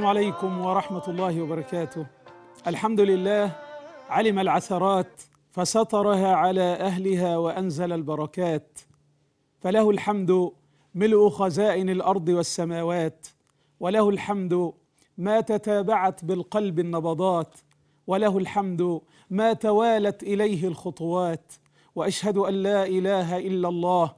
السلام عليكم ورحمة الله وبركاته. الحمد لله علم العثرات فسترها على أهلها وأنزل البركات. فله الحمد ملء خزائن الأرض والسماوات وله الحمد ما تتابعت بالقلب النبضات وله الحمد ما توالت إليه الخطوات وأشهد أن لا إله إلا الله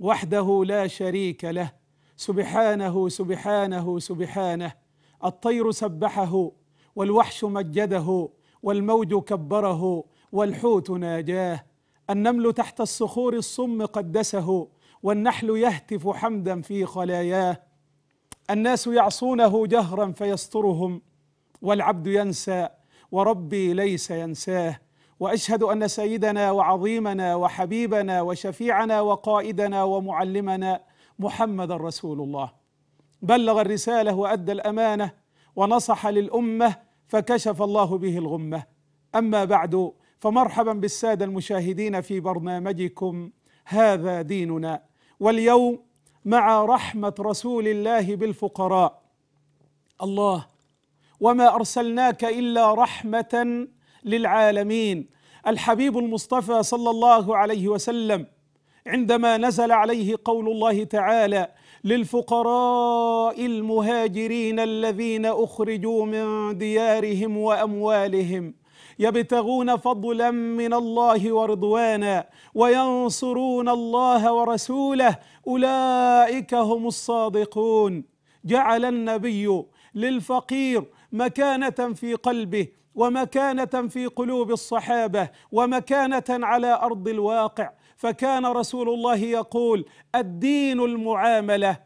وحده لا شريك له سبحانه سبحانه سبحانه الطير سبحه والوحش مجده والموج كبره والحوت ناجاه النمل تحت الصخور الصم قدسه والنحل يهتف حمدا في خلاياه الناس يعصونه جهرا فيسترهم والعبد ينسى وربي ليس ينساه واشهد ان سيدنا وعظيمنا وحبيبنا وشفيعنا وقائدنا ومعلمنا محمدا رسول الله بلغ الرسالة وأدى الأمانة ونصح للأمة فكشف الله به الغمة أما بعد فمرحبا بالسادة المشاهدين في برنامجكم هذا ديننا واليوم مع رحمة رسول الله بالفقراء الله وما أرسلناك إلا رحمة للعالمين الحبيب المصطفى صلى الله عليه وسلم عندما نزل عليه قول الله تعالى للفقراء المهاجرين الذين أخرجوا من ديارهم وأموالهم يبتغون فضلا من الله ورضوانا وينصرون الله ورسوله أولئك هم الصادقون جعل النبي للفقير مكانة في قلبه ومكانة في قلوب الصحابة ومكانة على أرض الواقع فكان رسول الله يقول الدين المعامله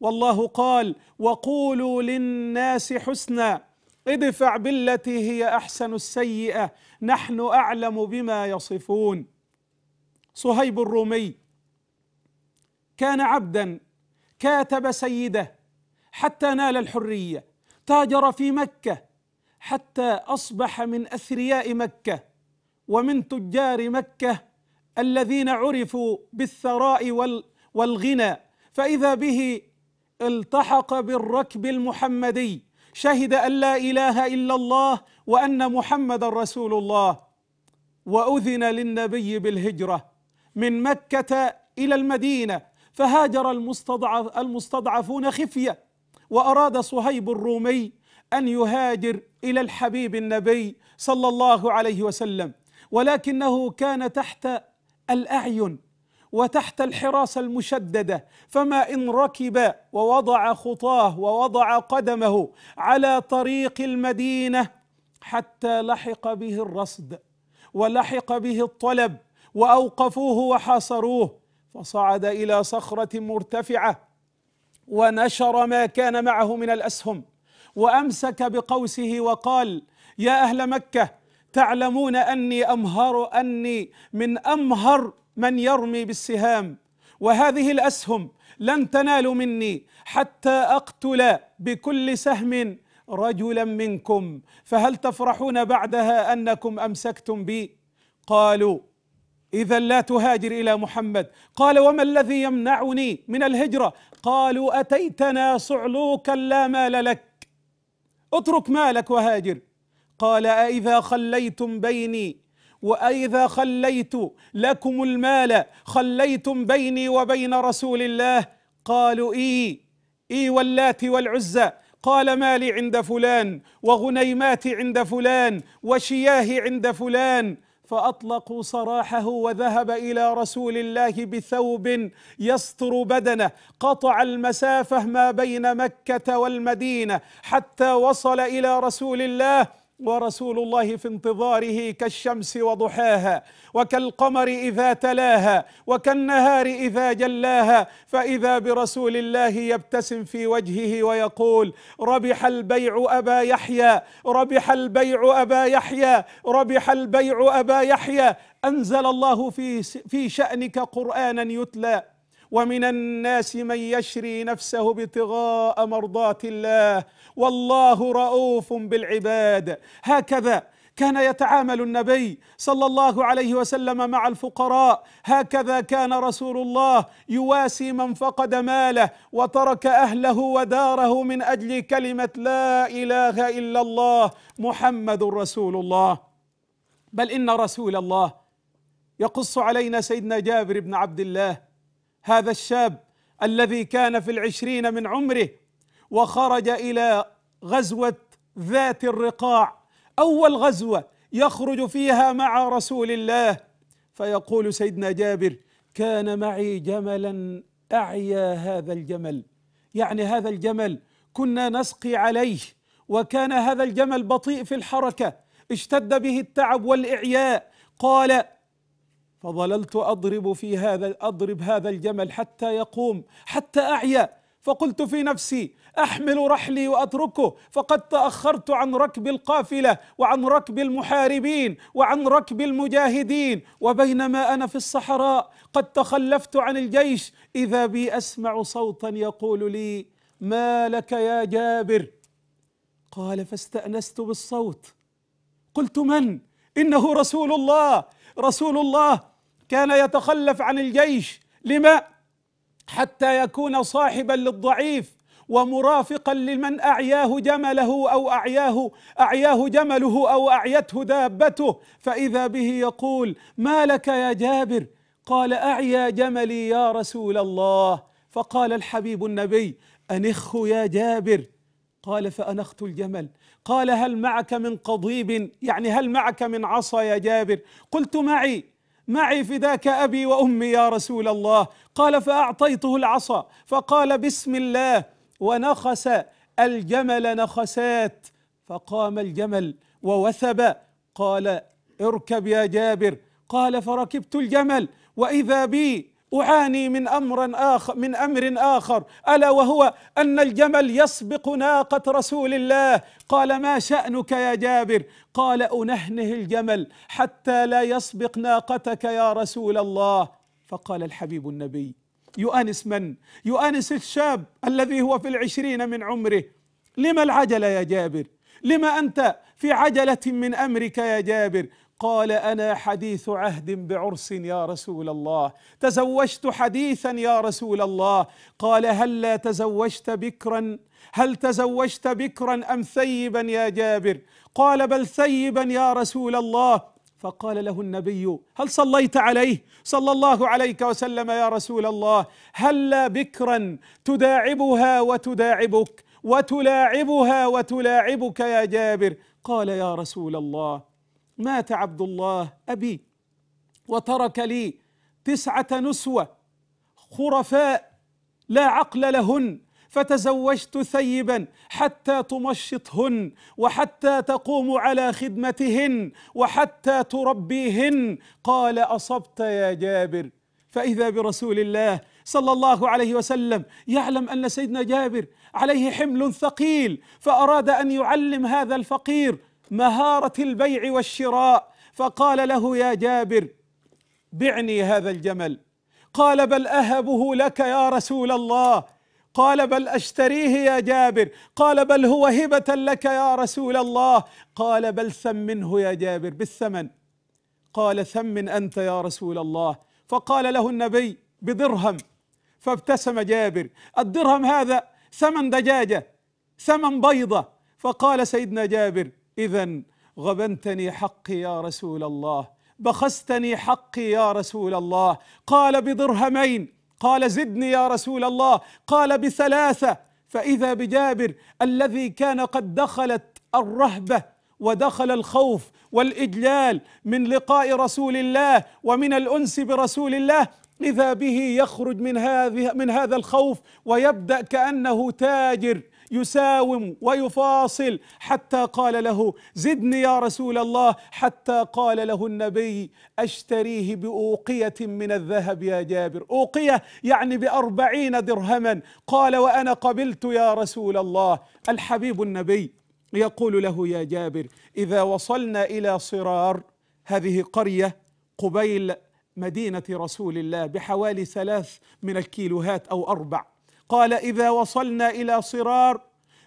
والله قال وقولوا للناس حسنا ادفع بالتي هي احسن السيئه نحن اعلم بما يصفون صهيب الرومي كان عبدا كاتب سيده حتى نال الحريه تاجر في مكه حتى اصبح من اثرياء مكه ومن تجار مكه الذين عرفوا بالثراء والغنى فاذا به التحق بالركب المحمدي شهد ان لا اله الا الله وان محمدا رسول الله واذن للنبي بالهجره من مكه الى المدينه فهاجر المستضعف المستضعفون خفيه واراد صهيب الرومي ان يهاجر الى الحبيب النبي صلى الله عليه وسلم ولكنه كان تحت الأعين وتحت الحراسة المشددة فما إن ركب ووضع خطاه ووضع قدمه على طريق المدينة حتى لحق به الرصد ولحق به الطلب وأوقفوه وحاصروه فصعد إلى صخرة مرتفعة ونشر ما كان معه من الأسهم وأمسك بقوسه وقال يا أهل مكة تعلمون أني أمهر أني من أمهر من يرمي بالسهام وهذه الأسهم لن تنال مني حتى أقتل بكل سهم رجلا منكم فهل تفرحون بعدها أنكم أمسكتم بي قالوا إذا لا تهاجر إلى محمد قال وما الذي يمنعني من الهجرة قالوا أتيتنا صعلوكا لا مال لك اترك مالك وهاجر قال أإذا خليتم بيني وأئذا خليت لكم المال خليتم بيني وبين رسول الله قالوا إي إي واللات والعزى قال مالي عند فلان وغنيماتي عند فلان وشياهي عند فلان فاطلقوا سراحه وذهب الى رسول الله بثوب يستر بدنه قطع المسافه ما بين مكه والمدينه حتى وصل الى رسول الله ورسول الله في انتظاره كالشمس وضحاها وكالقمر اذا تلاها وكالنهار اذا جلاها فاذا برسول الله يبتسم في وجهه ويقول ربح البيع ابا يحيى ربح البيع ابا يحيى ربح البيع ابا يحيى انزل الله في في شانك قرانا يتلى ومن الناس من يشري نفسه ابتغاء مرضات الله والله رؤوف بالعباد هكذا كان يتعامل النبي صلى الله عليه وسلم مع الفقراء هكذا كان رسول الله يواسي من فقد ماله وترك اهله وداره من اجل كلمه لا اله الا الله محمد رسول الله بل ان رسول الله يقص علينا سيدنا جابر بن عبد الله هذا الشاب الذي كان في العشرين من عمره وخرج الى غزوه ذات الرقاع اول غزوه يخرج فيها مع رسول الله فيقول سيدنا جابر كان معي جملا اعيا هذا الجمل يعني هذا الجمل كنا نسقي عليه وكان هذا الجمل بطيء في الحركه اشتد به التعب والاعياء قال فظللت أضرب في هذا أضرب هذا الجمل حتى يقوم حتى أعيا فقلت في نفسي أحمل رحلي وأتركه فقد تأخرت عن ركب القافلة وعن ركب المحاربين وعن ركب المجاهدين وبينما أنا في الصحراء قد تخلفت عن الجيش إذا بي أسمع صوتا يقول لي ما لك يا جابر قال فاستأنست بالصوت قلت من؟ إنه رسول الله رسول الله كان يتخلف عن الجيش لما حتى يكون صاحبا للضعيف ومرافقا لمن اعياه جمله او اعياه اعياه جمله او اعيته دابته فاذا به يقول ما لك يا جابر قال اعيا جملي يا رسول الله فقال الحبيب النبي انخ يا جابر قال فانخت الجمل قال هل معك من قضيب يعني هل معك من عصا يا جابر قلت معي معي فداك أبي وأمي يا رسول الله قال فأعطيته العصا فقال بسم الله ونخس الجمل نخسات فقام الجمل ووثب قال اركب يا جابر قال فركبت الجمل وإذا بي اعاني من امر اخر من امر اخر الا وهو ان الجمل يسبق ناقه رسول الله قال ما شانك يا جابر قال انهنه الجمل حتى لا يسبق ناقتك يا رسول الله فقال الحبيب النبي يؤنس من يؤنس الشاب الذي هو في العشرين من عمره لما العجله يا جابر لما انت في عجله من امرك يا جابر قال انا حديث عهد بعرس يا رسول الله تزوجت حديثا يا رسول الله قال هلا تزوجت بكرا هل تزوجت بكرا ام ثيبا يا جابر قال بل ثيبا يا رسول الله فقال له النبي هل صليت عليه صلى الله عليك وسلم يا رسول الله هلا بكرا تداعبها وتداعبك وتلاعبها وتلاعبك يا جابر قال يا رسول الله مات عبد الله أبي وترك لي تسعة نسوة خرفاء لا عقل لهن فتزوجت ثيبا حتى تمشطهن وحتى تقوم على خدمتهن وحتى تربيهن قال اصبت يا جابر فاذا برسول الله صلى الله عليه وسلم يعلم ان سيدنا جابر عليه حمل ثقيل فاراد ان يعلم هذا الفقير مهارة البيع والشراء فقال له يا جابر بعني هذا الجمل قال بل أهبه لك يا رسول الله قال بل أشتريه يا جابر قال بل هو هبة لك يا رسول الله قال بل ثمنه يا جابر بالثمن قال ثمن أنت يا رسول الله فقال له النبي بدرهم فابتسم جابر الدرهم هذا ثمن دجاجة ثمن بيضة فقال سيدنا جابر إذا غبنتني حقي يا رسول الله بخستني حقي يا رسول الله قال بدرهمين قال زدني يا رسول الله قال بثلاثة فإذا بجابر الذي كان قد دخلت الرهبة ودخل الخوف والإجلال من لقاء رسول الله ومن الأنس برسول الله إذا به يخرج من هذه من هذا الخوف ويبدأ كأنه تاجر يساوم ويفاصل حتى قال له زدني يا رسول الله حتى قال له النبي أشتريه بأوقية من الذهب يا جابر أوقية يعني بأربعين درهما قال وأنا قبلت يا رسول الله الحبيب النبي يقول له يا جابر إذا وصلنا إلى صرار هذه قرية قبيل مدينة رسول الله بحوالي ثلاث من الكيلوهات أو أربع قال إذا وصلنا إلى صرار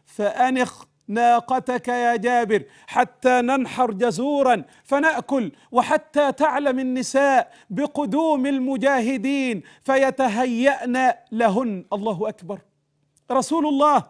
فأنخ ناقتك يا جابر حتى ننحر جزورا فناكل وحتى تعلم النساء بقدوم المجاهدين فيتهيأن لهن الله اكبر رسول الله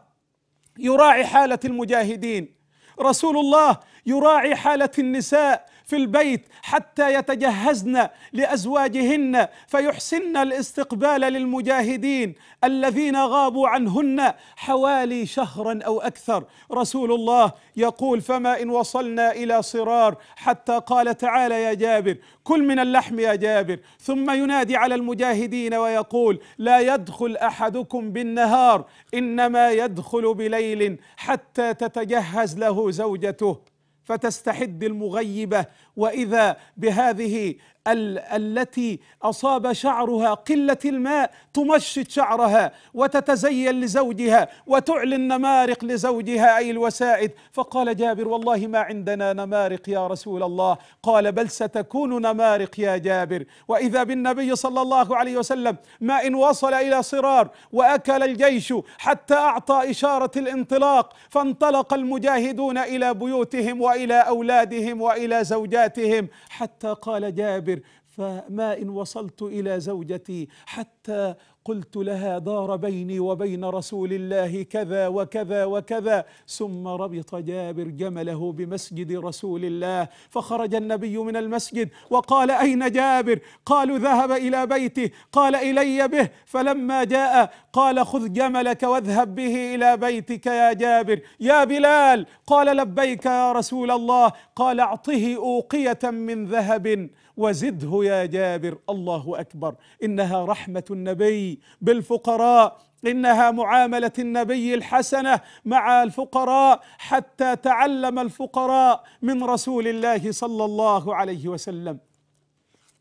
يراعي حاله المجاهدين رسول الله يراعي حاله النساء في البيت حتى يتجهزن لأزواجهن فيحسن الاستقبال للمجاهدين الذين غابوا عنهن حوالي شهرا أو أكثر رسول الله يقول فما إن وصلنا إلى صرار حتى قال تعالى يا جابر كل من اللحم يا جابر ثم ينادي على المجاهدين ويقول لا يدخل أحدكم بالنهار إنما يدخل بليل حتى تتجهز له زوجته فتستحد المغيبة واذا بهذه ال التي اصاب شعرها قله الماء تمشط شعرها وتتزين لزوجها وتعلن نمارق لزوجها اي الوسائد فقال جابر والله ما عندنا نمارق يا رسول الله قال بل ستكون نمارق يا جابر واذا بالنبي صلى الله عليه وسلم ما ان وصل الى صرار واكل الجيش حتى اعطى اشاره الانطلاق فانطلق المجاهدون الى بيوتهم والى اولادهم والى زوجاتهم حياتهم حتى قال جابر فما إن وصلت إلى زوجتي حتى قلت لها دار بيني وبين رسول الله كذا وكذا وكذا ثم ربط جابر جمله بمسجد رسول الله فخرج النبي من المسجد وقال أين جابر قالوا ذهب إلى بيته قال إلي به فلما جاء قال خذ جملك واذهب به إلى بيتك يا جابر يا بلال قال لبيك يا رسول الله قال أعطه أوقية من ذهب وزده يا جابر الله أكبر إنها رحمة النبي بالفقراء إنها معاملة النبي الحسنة مع الفقراء حتى تعلم الفقراء من رسول الله صلى الله عليه وسلم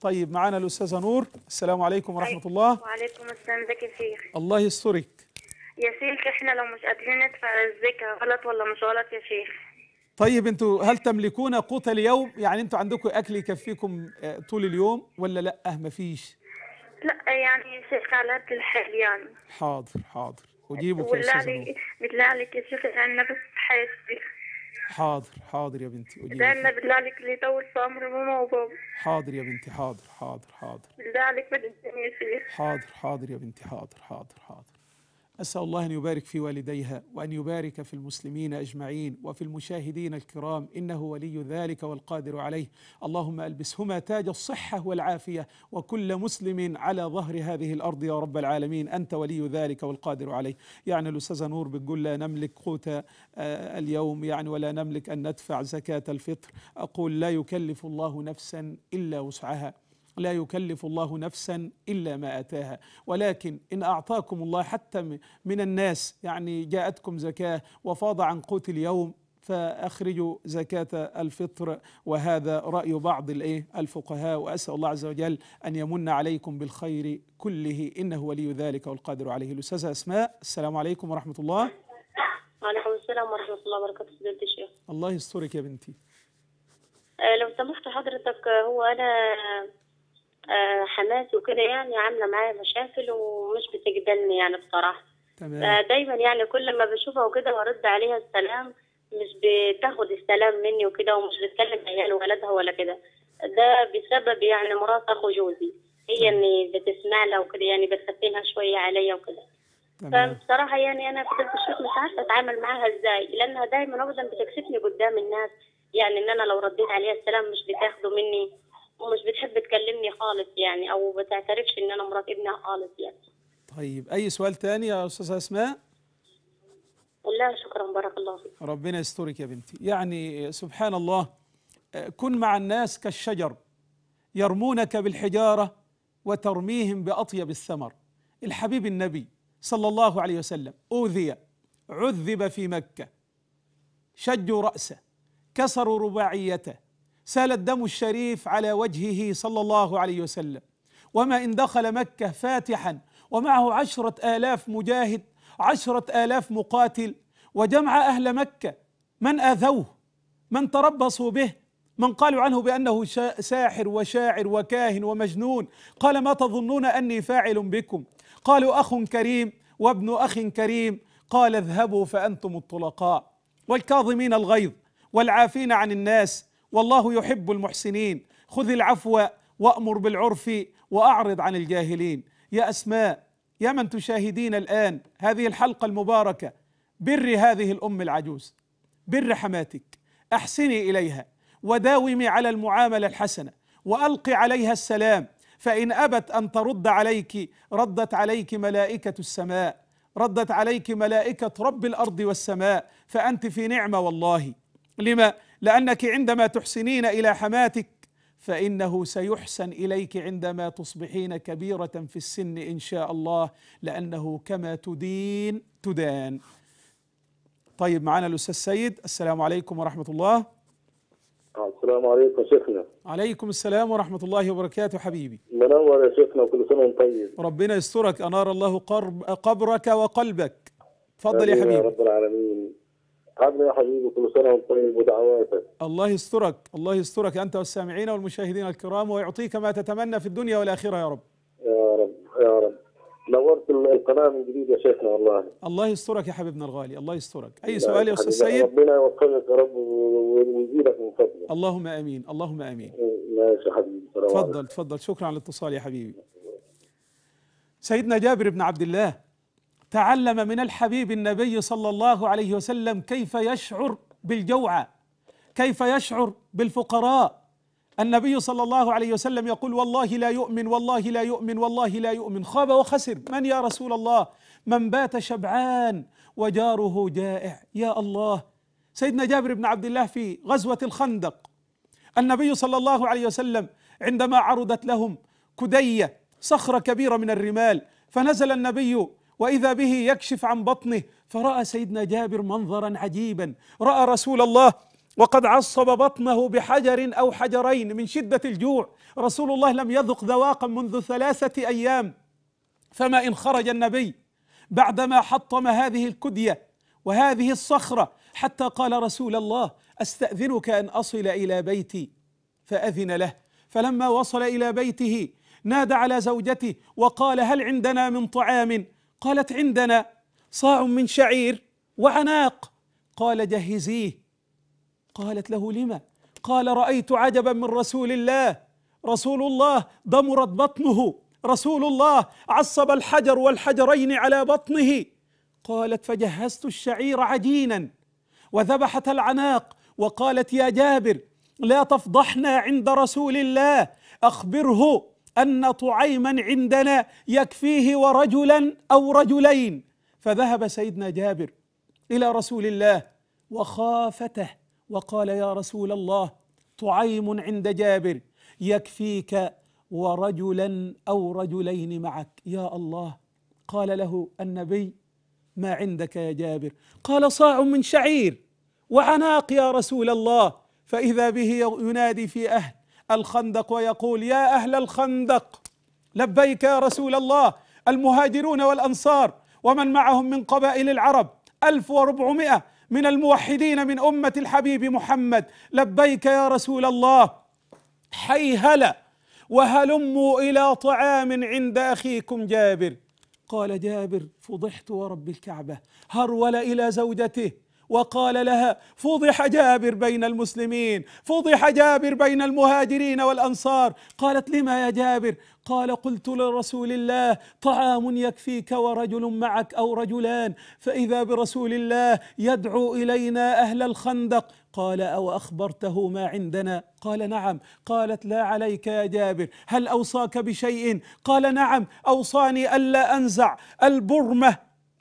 طيب معانا الأستاذة نور السلام عليكم ورحمة الله وعليكم السلام ازيك يا شيخ الله يسترك يا شيخ احنا لو مش قادرين ندفع الزكاة غلط ولا مش غلط يا شيخ طيب انتوا هل تملكون قوت اليوم يعني انتوا عندكم اكل يكفيكم آه، طول اليوم ولا لا أه، ما فيش؟ لا يعني شيخ على الحال يعني حاضر حاضر وجيبوا يا استاذه بالله عليك يا شيخ انا بس حاسبي حاضر حاضر يا بنتي قولي لان بالله عليك اللي يطول في عمر ماما وبابا حاضر يا بنتي حاضر حاضر حاضر بالله عليك ما شيخ حاضر حاضر يا بنتي حاضر حاضر حاضر أسأل الله أن يبارك في والديها وأن يبارك في المسلمين أجمعين وفي المشاهدين الكرام إنه ولي ذلك والقادر عليه اللهم ألبسهما تاج الصحة والعافية وكل مسلم على ظهر هذه الأرض يا رب العالمين أنت ولي ذلك والقادر عليه يعني الأستاذة نور بتقول لا نملك قوت آه، اليوم يعني ولا نملك أن ندفع زكاة الفطر أقول لا يكلف الله نفسا إلا وسعها لا يكلف الله نفسا إلا ما أتاها ولكن إن أعطاكم الله حتى من الناس يعني جاءتكم زكاة وفاض عن قوت اليوم فأخرجوا زكاة الفطر وهذا رأي بعض الفقهاء وأسأل الله عز وجل أن يمن عليكم بالخير كله إنه ولي ذلك والقادر عليه الأستاذة أسماء السلام عليكم ورحمة الله وعليكم السلام ورحمة الله وبركاته سيدة الشيخ الله يسترك يا بنتي آه، لو سمحت حضرتك هو أنا آه، حماس وكده يعني عامله معايا مشاكل ومش بتقبلني يعني بصراحه تمام آه، دايما يعني كل ما بشوفها وكده وارد عليها السلام مش بتاخد السلام مني وكده ومش بتكلم عيال يعني ولدها ولا كده ده بسبب يعني مرات اخو جوزي هي اللي بتسمع لها وكده يعني بتخفيها شويه عليا وكده فبصراحة يعني أنا فضلت الشيخ مش عارفة أتعامل معاها إزاي لأنها دايما أبدا بتكسفني قدام الناس يعني إن أنا لو رديت عليها السلام مش بتاخده مني ومش بتحب تكلمني خالص يعني او بتعترفش ان انا مرات ابنها خالص يعني طيب اي سؤال تاني يا استاذه اسماء لا شكرا بارك الله فيك ربنا يسترك يا بنتي يعني سبحان الله كن مع الناس كالشجر يرمونك بالحجارة وترميهم بأطيب الثمر الحبيب النبي صلى الله عليه وسلم أوذي عذب في مكة شجوا رأسه كسروا رباعيته سال الدم الشريف على وجهه صلى الله عليه وسلم وما إن دخل مكة فاتحا ومعه عشرة آلاف مجاهد عشرة آلاف مقاتل وجمع أهل مكة من آذوه من تربصوا به من قالوا عنه بأنه ساحر وشاعر وكاهن ومجنون قال ما تظنون أني فاعل بكم قالوا أخ كريم وابن أخ كريم قال اذهبوا فأنتم الطلقاء والكاظمين الغيظ والعافين عن الناس والله يحب المحسنين خذ العفو وامر بالعرف واعرض عن الجاهلين يا اسماء يا من تشاهدين الان هذه الحلقه المباركه بر هذه الام العجوز بر حماتك احسني اليها وداومي على المعامله الحسنه والقي عليها السلام فان ابت ان ترد عليك ردت عليك ملائكه السماء ردت عليك ملائكه رب الارض والسماء فانت في نعمه والله لما لانك عندما تحسنين الى حماتك فانه سيحسن اليك عندما تصبحين كبيره في السن ان شاء الله لانه كما تدين تدان. طيب معانا الاستاذ سيد السلام عليكم ورحمه الله. السلام عليكم شيخنا. عليكم السلام ورحمه الله وبركاته حبيبي. منور يا شيخنا وكل سنه وانت طيب. ربنا يسترك انار الله قبرك وقلبك. تفضل يا حبيبي. يا رب العالمين. عدنا يا حبيبي كل سنه وانت طيب ودعواتك الله يسترك الله يسترك انت والسامعين والمشاهدين الكرام ويعطيك ما تتمنى في الدنيا والاخره يا رب يا رب يا رب نورت القناه من جديد يا شيخنا والله الله يسترك يا حبيبنا الغالي الله يسترك اي سؤال يا استاذ سيد ربنا يوفقك يا رب ويزيدك من فضله اللهم امين اللهم امين ماشي يا حبيبي تفضل تفضل شكرا على الاتصال يا حبيبي سيدنا جابر بن عبد الله تعلم من الحبيب النبي صلى الله عليه وسلم كيف يشعر بالجوع كيف يشعر بالفقراء النبي صلى الله عليه وسلم يقول والله لا يؤمن والله لا يؤمن والله لا يؤمن خاب وخسر من يا رسول الله من بات شبعان وجاره جائع يا الله سيدنا جابر بن عبد الله في غزوة الخندق النبي صلى الله عليه وسلم عندما عرضت لهم كدية صخرة كبيرة من الرمال فنزل النبي واذا به يكشف عن بطنه فراى سيدنا جابر منظرا عجيبا راى رسول الله وقد عصب بطنه بحجر او حجرين من شده الجوع رسول الله لم يذق ذواقا منذ ثلاثه ايام فما ان خرج النبي بعدما حطم هذه الكديه وهذه الصخره حتى قال رسول الله استاذنك ان اصل الى بيتي فاذن له فلما وصل الى بيته نادى على زوجته وقال هل عندنا من طعام قالت عندنا صاع من شعير وعناق قال جهزيه قالت له لما قال رايت عجبا من رسول الله رسول الله ضمرت بطنه رسول الله عصب الحجر والحجرين على بطنه قالت فجهزت الشعير عجينا وذبحت العناق وقالت يا جابر لا تفضحنا عند رسول الله اخبره ان طعيما عندنا يكفيه ورجلا او رجلين فذهب سيدنا جابر الى رسول الله وخافته وقال يا رسول الله طعيم عند جابر يكفيك ورجلا او رجلين معك يا الله قال له النبي ما عندك يا جابر قال صاع من شعير وعناق يا رسول الله فاذا به ينادي في اهل الخندق ويقول يا أهل الخندق لبيك يا رسول الله المهاجرون والأنصار ومن معهم من قبائل العرب ألف وربعمائة من الموحدين من أمة الحبيب محمد لبيك يا رسول الله حيهلا وهلموا إلى طعام عند أخيكم جابر قال جابر فضحت ورب الكعبة هرول إلى زوجته وقال لها فضح جابر بين المسلمين فضح جابر بين المهاجرين والانصار قالت لما يا جابر قال قلت لرسول الله طعام يكفيك ورجل معك او رجلان فاذا برسول الله يدعو الينا اهل الخندق قال او اخبرته ما عندنا قال نعم قالت لا عليك يا جابر هل اوصاك بشيء قال نعم اوصاني الا انزع البرمه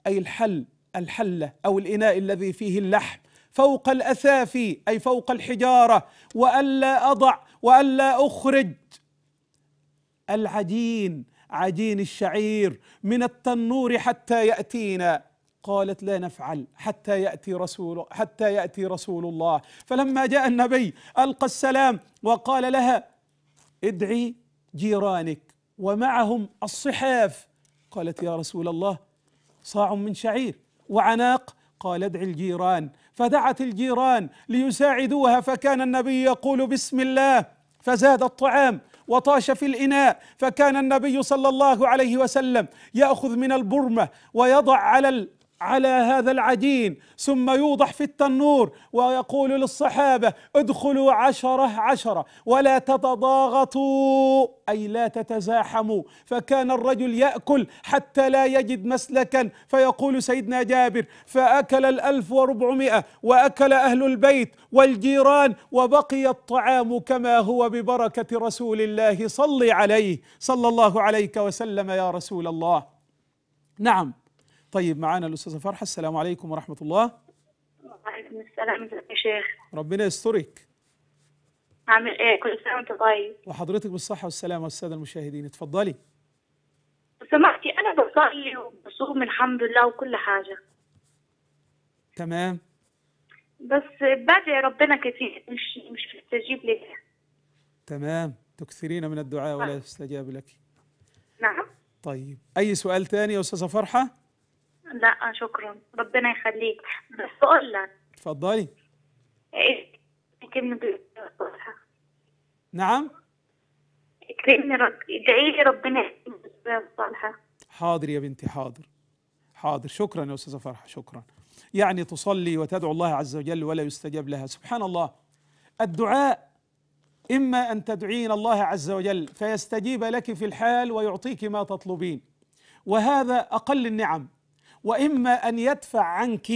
اي الحل الحله او الاناء الذي فيه اللحم فوق الاثافي اي فوق الحجاره والا اضع والا اخرج العجين عجين الشعير من التنور حتى ياتينا قالت لا نفعل حتى ياتي رسول حتى ياتي رسول الله فلما جاء النبي القى السلام وقال لها ادعي جيرانك ومعهم الصحاف قالت يا رسول الله صاع من شعير وعناق قال ادع الجيران فدعت الجيران ليساعدوها فكان النبي يقول بسم الله فزاد الطعام وطاش في الإناء فكان النبي صلى الله عليه وسلم يأخذ من البرمة ويضع على على هذا العجين ثم يوضح في التنور ويقول للصحابة ادخلوا عشرة عشرة ولا تتضاغطوا أي لا تتزاحموا فكان الرجل يأكل حتى لا يجد مسلكا فيقول سيدنا جابر فأكل الألف وربعمائة وأكل أهل البيت والجيران وبقي الطعام كما هو ببركة رسول الله صلي عليه صلى الله عليك وسلم يا رسول الله نعم طيب معانا الاستاذه فرحه السلام عليكم ورحمه الله وعليكم السلام يا شيخ ربنا يسترك عامل ايه كل سنه وانت طيب وحضرتك بالصحه والسلامه والساده المشاهدين اتفضلي سمعتي انا بصلي وبصوم الحمد لله وكل حاجه تمام بس بدعي ربنا كثير مش مش مستجيب لي تمام تكثرين من الدعاء ولا نعم. يستجاب لك نعم طيب اي سؤال ثاني يا استاذه فرحه لا شكرا ربنا يخليك بس بقول لك اتفضلي إيه، نعم ادعي لي ربنا الصالحة حاضر يا بنتي حاضر حاضر شكرا يا استاذه فرحه شكرا يعني تصلي وتدعو الله عز وجل ولا يستجاب لها سبحان الله الدعاء اما ان تدعين الله عز وجل فيستجيب لك في الحال ويعطيك ما تطلبين وهذا اقل النعم واما ان يدفع عنك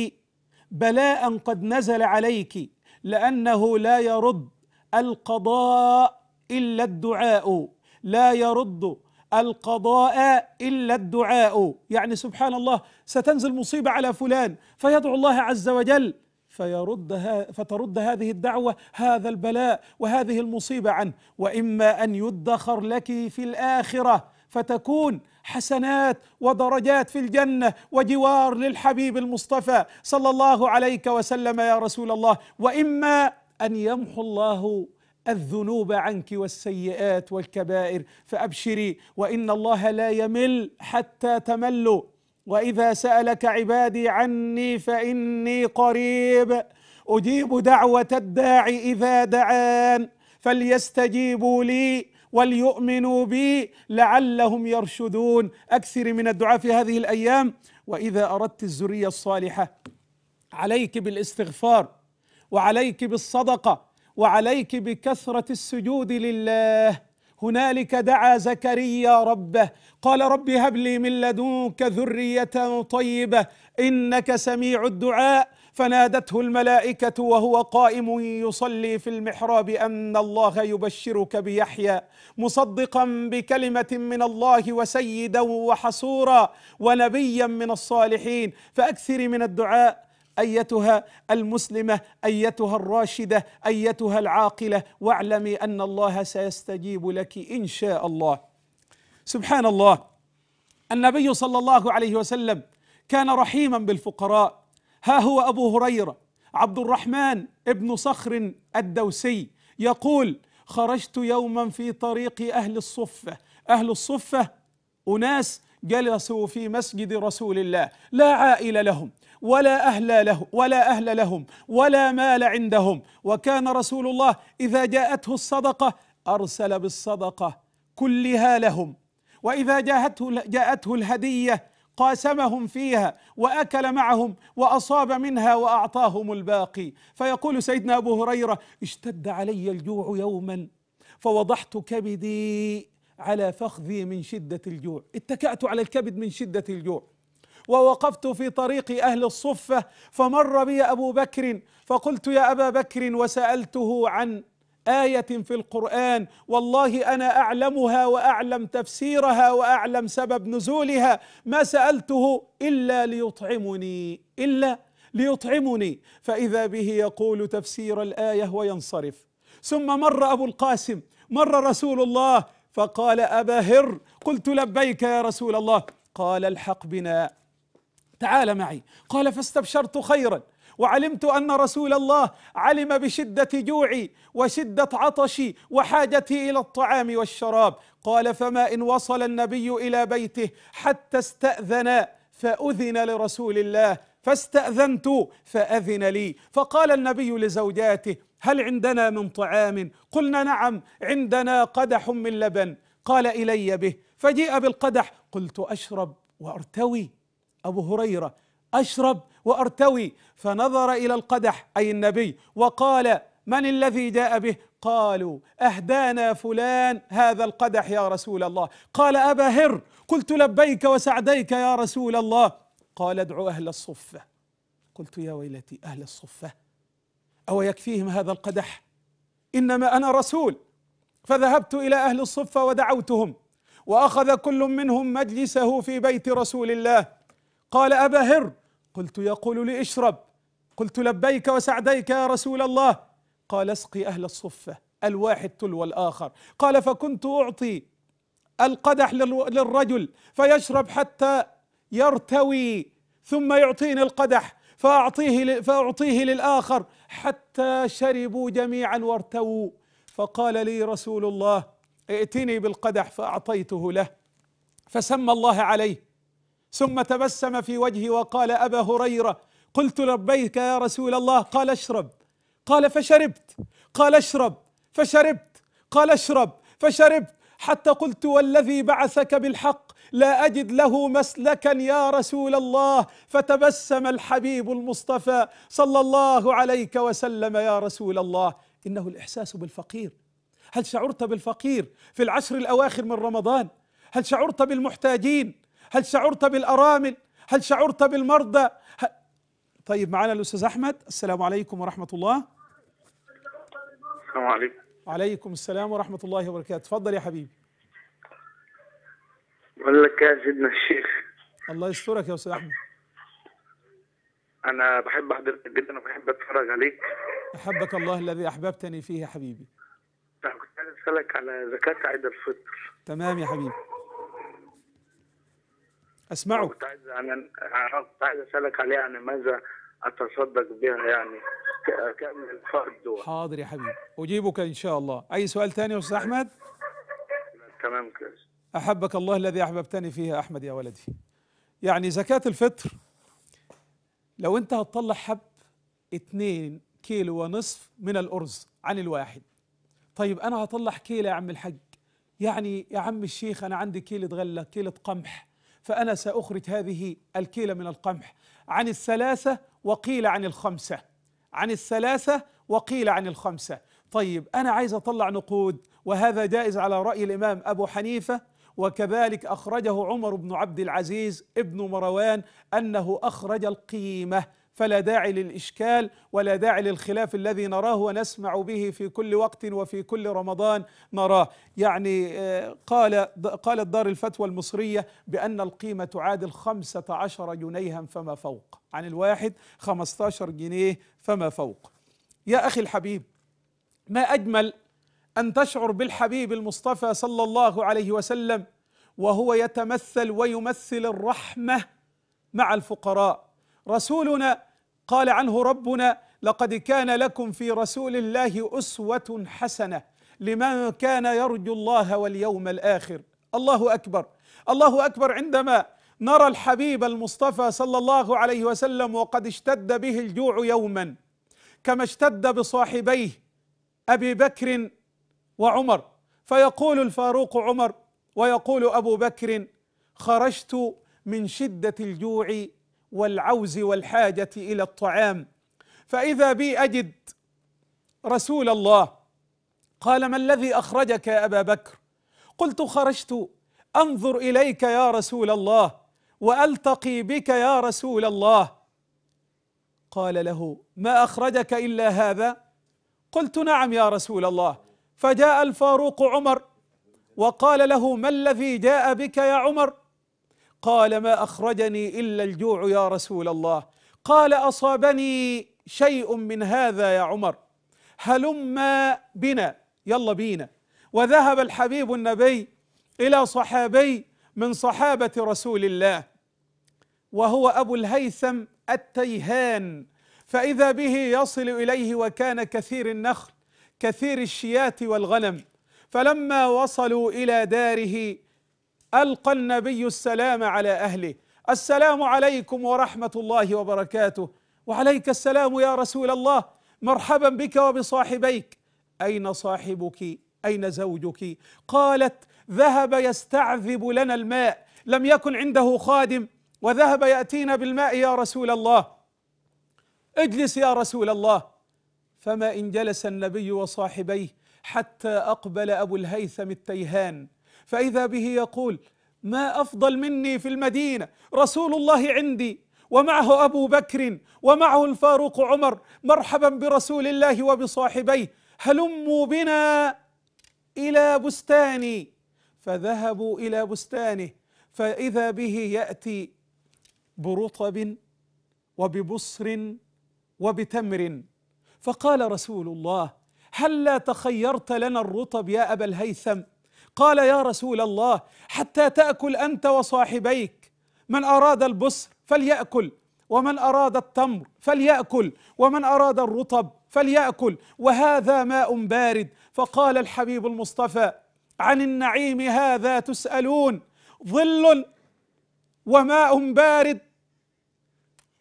بلاء قد نزل عليك لانه لا يرد القضاء الا الدعاء لا يرد القضاء الا الدعاء يعني سبحان الله ستنزل مصيبه على فلان فيدعو الله عز وجل فيرد فترد هذه الدعوة هذا البلاء وهذه المصيبة عنه وإما أن يدخر لك في الآخرة فتكون حسنات ودرجات في الجنة وجوار للحبيب المصطفى صلى الله عليك وسلم يا رسول الله وإما أن يمحو الله الذنوب عنك والسيئات والكبائر فأبشري وإن الله لا يمل حتى تملوا وإذا سألك عبادي عني فإني قريب أجيب دعوة الداعي إذا دعان فليستجيبوا لي وليؤمنوا بي لعلهم يرشدون اكثر من الدعاء في هذه الايام واذا اردت الذريه الصالحه عليك بالاستغفار وعليك بالصدقه وعليك بكثره السجود لله هنالك دعا زكريا ربه قال رب هب لي من لدنك ذريه طيبه انك سميع الدعاء فنادته الملائكة وهو قائم يصلي في المحراب أن الله يبشرك بيحيى مصدقا بكلمة من الله وسيدا وحصورا ونبيا من الصالحين فأكثر من الدعاء ايتها المسلمه ايتها الراشده ايتها العاقله واعلمي ان الله سيستجيب لك ان شاء الله سبحان الله النبي صلى الله عليه وسلم كان رحيما بالفقراء ها هو أبو هريرة عبد الرحمن ابن صخر الدوسي يقول خرجت يوما في طريق أهل الصفة أهل الصفة أناس جلسوا في مسجد رسول الله لا عائل لهم ولا أهل له ولا أهل لهم ولا مال عندهم وكان رسول الله إذا جاءته الصدقة أرسل بالصدقة كلها لهم وإذا جاءته جاءته الهدية قاسمهم فيها واكل معهم واصاب منها واعطاهم الباقي فيقول سيدنا ابو هريره اشتد علي الجوع يوما فوضحت كبدي على فخذي من شده الجوع اتكات على الكبد من شده الجوع ووقفت في طريق اهل الصفه فمر بي ابو بكر فقلت يا ابا بكر وسالته عن آية في القرآن والله أنا أعلمها وأعلم تفسيرها وأعلم سبب نزولها ما سألته إلا ليطعمني إلا ليطعمني فإذا به يقول تفسير الآية وينصرف ثم مر أبو القاسم مر رسول الله فقال أبا هر قلت لبيك يا رسول الله قال الحق بنا تعال معي قال فاستبشرت خيرا وعلمت أن رسول الله علم بشدة جوعي وشدة عطشي وحاجتي إلى الطعام والشراب قال فما إن وصل النبي إلى بيته حتى استأذن فأذن لرسول الله فاستأذنت فأذن لي فقال النبي لزوجاته هل عندنا من طعام قلنا نعم عندنا قدح من لبن قال إلي به فجيء بالقدح قلت أشرب وأرتوي أبو هريرة أشرب وارتوي فنظر الى القدح اي النبي وقال من الذي جاء به قالوا اهدانا فلان هذا القدح يا رسول الله قال ابا هر قلت لبيك وسعديك يا رسول الله قال ادعو اهل الصفه قلت يا ويلتي اهل الصفه او يكفيهم هذا القدح انما انا رسول فذهبت الى اهل الصفه ودعوتهم واخذ كل منهم مجلسه في بيت رسول الله قال ابا هر قلت يقول لي اشرب قلت لبيك وسعديك يا رسول الله قال اسقي أهل الصفة الواحد تلو الآخر قال فكنت أعطي القدح للرجل فيشرب حتى يرتوي ثم يعطيني القدح فأعطيه, فأعطيه للآخر حتى شربوا جميعا وارتووا فقال لي رسول الله ائتني بالقدح فأعطيته له فسمى الله عليه ثم تبسم في وجهي وقال أبا هريرة قلت لبيك يا رسول الله قال اشرب قال فشربت قال اشرب فشربت قال اشرب فشربت حتى قلت والذي بعثك بالحق لا اجد له مسلكا يا رسول الله فتبسم الحبيب المصطفى صلى الله عليك وسلم يا رسول الله انه الاحساس بالفقير هل شعرت بالفقير في العشر الاواخر من رمضان هل شعرت بالمحتاجين هل شعرت بالارامل هل شعرت بالمرضى هل... طيب معنا الاستاذ احمد السلام عليكم ورحمه الله السلام عليكم وعليكم السلام ورحمه الله وبركاته تفضل يا حبيبي بقول لك يا سيدنا الشيخ الله يسترك يا استاذ احمد انا بحب حضرتك جدا وبحب اتفرج عليك احبك الله الذي احببتني فيه يا حبيبي انا كنت عايز اسالك على زكاه عيد الفطر تمام يا حبيبي اسمعك كنت عايز يعني عايز اسالك عليها يعني ماذا اتصدق بها يعني كم الفرد حاضر يا حبيبي اجيبك ان شاء الله اي سؤال ثاني يا استاذ احمد تمام كده احبك الله الذي احببتني فيه يا احمد يا ولدي يعني زكاة الفطر لو انت هتطلع حب اتنين كيلو ونصف من الارز عن الواحد طيب انا هطلع كيلة يا عم الحاج يعني يا عم الشيخ انا عندي كيلة غلة كيلة قمح فأنا سأخرج هذه الكيلة من القمح عن الثلاثة وقيل عن الخمسة عن الثلاثة وقيل عن الخمسة طيب أنا عايز أطلع نقود وهذا جائز على رأي الإمام أبو حنيفة وكذلك أخرجه عمر بن عبد العزيز ابن مروان أنه أخرج القيمة فلا داعي للإشكال ولا داعي للخلاف الذي نراه ونسمع به في كل وقت وفي كل رمضان نراه يعني آه، قال قالت دار الفتوى المصرية بأن القيمة تعادل 15 جنيها فما فوق عن الواحد 15 جنيه فما فوق يا أخي الحبيب ما أجمل أن تشعر بالحبيب المصطفى صلى الله عليه وسلم وهو يتمثل ويمثل الرحمة مع الفقراء رسولنا قال عنه ربنا لقد كان لكم في رسول الله أسوة حسنة لمن كان يرجو الله واليوم الآخر الله أكبر الله أكبر عندما نرى الحبيب المصطفى صلى الله عليه وسلم وقد اشتد به الجوع يوما كما اشتد بصاحبيه أبي بكر وعمر فيقول الفاروق عمر ويقول أبو بكر خرجت من شدة الجوع والعوز والحاجة إلى الطعام فإذا بي أجد رسول الله قال ما الذي أخرجك يا أبا بكر قلت خرجت أنظر إليك يا رسول الله وألتقي بك يا رسول الله قال له ما أخرجك إلا هذا قلت نعم يا رسول الله فجاء الفاروق عمر وقال له ما الذي جاء بك يا عمر قال ما اخرجني الا الجوع يا رسول الله قال اصابني شيء من هذا يا عمر هلم بنا يلا بينا وذهب الحبيب النبي الى صحابي من صحابه رسول الله وهو ابو الهيثم التيهان فاذا به يصل اليه وكان كثير النخل كثير الشيات والغنم فلما وصلوا الى داره ألقى النبي السلام على أهله السلام عليكم ورحمة الله وبركاته وعليك السلام يا رسول الله مرحبا بك وبصاحبيك أين صاحبك أين زوجك قالت ذهب يستعذب لنا الماء لم يكن عنده خادم وذهب يأتينا بالماء يا رسول الله اجلس يا رسول الله فما إن جلس النبي وصاحبيه حتى أقبل أبو الهيثم التيهان فإذا به يقول ما أفضل مني في المدينة رسول الله عندي ومعه أبو بكر ومعه الفاروق عمر مرحبا برسول الله وبصاحبيه هلموا بنا إلى بستاني فذهبوا إلى بستانه فإذا به يأتي برطب وببصر وبتمر فقال رسول الله هل لا تخيرت لنا الرطب يا أبا الهيثم قال يا رسول الله حتى تاكل انت وصاحبيك من اراد البصر فليأكل ومن أراد التمر فليأكل ومن أراد الرطب فليأكل وهذا ماء بارد فقال الحبيب المصطفى عن النعيم هذا تسألون ظل وماء بارد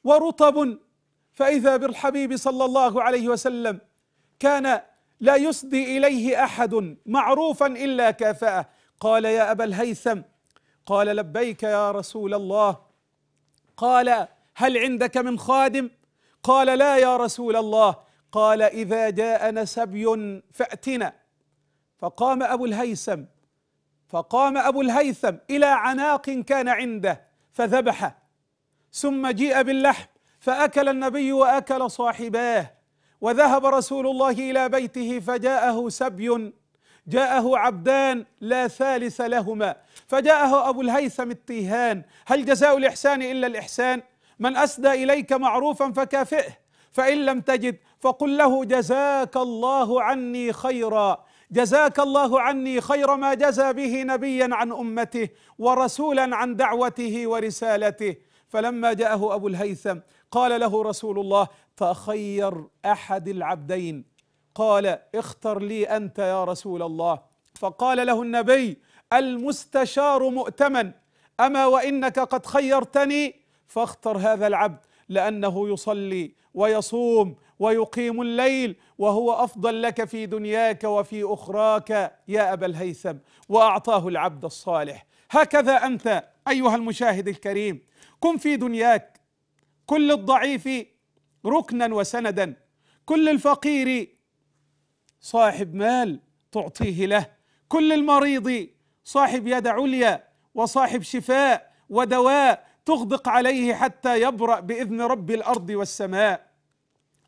ورطب فإذا بالحبيب صلى الله عليه وسلم كان لا يسدي إليه أحد معروفا إلا كافأه قال يا أبا الهيثم قال لبيك يا رسول الله قال هل عندك من خادم قال لا يا رسول الله قال إذا جاءنا سبي فأتنا فقام أبو الهيثم فقام أبو الهيثم إلى عناق كان عنده فذبحه ثم جيء باللحم فأكل النبي وأكل صاحباه وذهب رسول الله إلى بيته فجاءه سبي جاءه عبدان لا ثالث لهما فجاءه أبو الهيثم التيهان هل جزاء الإحسان إلا الإحسان من أسدى إليك معروفا فكافئه فإن لم تجد فقل له جزاك الله عني خيرا جزاك الله عني خير ما جزى به نبيا عن أمته ورسولا عن دعوته ورسالته فلما جاءه أبو الهيثم قال له رسول الله تخير احد العبدين قال اختر لي انت يا رسول الله فقال له النبي المستشار مؤتمن اما وانك قد خيرتني فاختر هذا العبد لانه يصلي ويصوم ويقيم الليل وهو افضل لك في دنياك وفي اخراك يا ابا الهيثم واعطاه العبد الصالح هكذا انت ايها المشاهد الكريم كن في دنياك كل الضعيف ركنا وسندا كل الفقير صاحب مال تعطيه له كل المريض صاحب يد عليا وصاحب شفاء ودواء تغدق عليه حتى يبرأ بإذن رب الأرض والسماء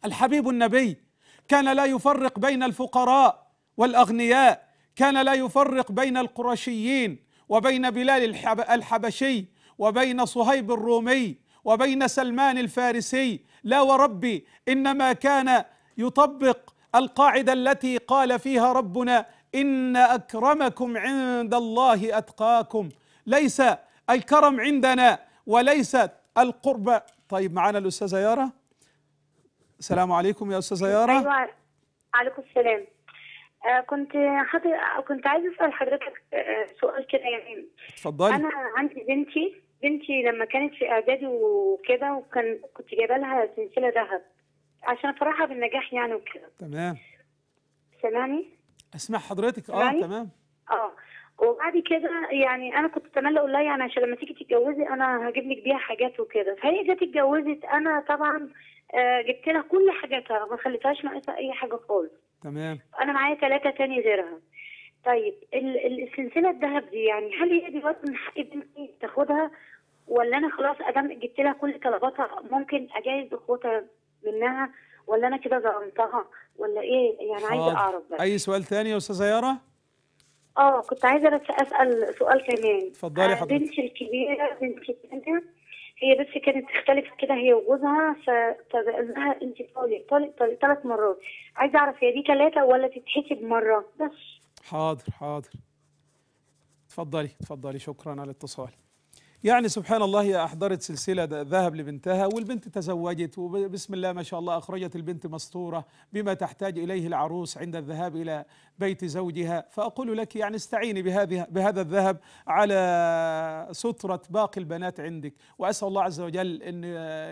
الحبيب النبي كان لا يفرق بين الفقراء والأغنياء كان لا يفرق بين القرشيين وبين بلال الحبشي وبين صهيب الرومي وبين سلمان الفارسي لا وربي انما كان يطبق القاعده التي قال فيها ربنا ان اكرمكم عند الله اتقاكم ليس الكرم عندنا وليست القربة طيب معنا الاستاذه يارا السلام عليكم يا استاذه يارا ايوه عليكم السلام آه كنت حضر... كنت عايزه اسال حضرتك آه سؤال كده يعني اتفضلي انا عندي بنتي بنتي لما كانت في اعدادي وكده وكان كنت جايبه لها سلسله ذهب عشان افرحها بالنجاح يعني وكده تمام سامعني اسمع حضرتك اه تمام اه وبعد كده يعني انا كنت اتمنى اقول لها يعني عشان لما تيجي تتجوزي انا هجيب لك بيها حاجات وكده فهي جت اتجوزت انا طبعا آه، جبت لها كل حاجاتها ما خليتهاش ناقصه اي حاجه خالص تمام انا معايا ثلاثه تاني غيرها طيب السلسله الذهب دي يعني هل هي دلوقتي من حق بنتي تاخدها ولا انا خلاص ادم جبت لها كل طلباتها ممكن اجايز اخوتها منها ولا انا كده ظلمتها ولا ايه يعني عايزه اعرف بس اي سؤال ثاني يا استاذه يارا اه كنت عايزه بس اسال سؤال كمان اتفضلي آه، حضرتك بنتي الكبيره بنتي الثانيه هي بس كانت تختلف كده هي وجوزها فقال لها انت طالق طالق طالق ثلاث مرات عايزه اعرف هي دي ثلاثه ولا تتحسب مره بس حاضر حاضر اتفضلي اتفضلي شكرا على الاتصال يعني سبحان الله هي أحضرت سلسلة ذهب لبنتها والبنت تزوجت وبسم الله ما شاء الله أخرجت البنت مستوره بما تحتاج إليه العروس عند الذهاب إلى بيت زوجها فأقول لك يعني استعيني بهذه بهذا الذهب على سترة باقي البنات عندك وأسأل الله عز وجل أن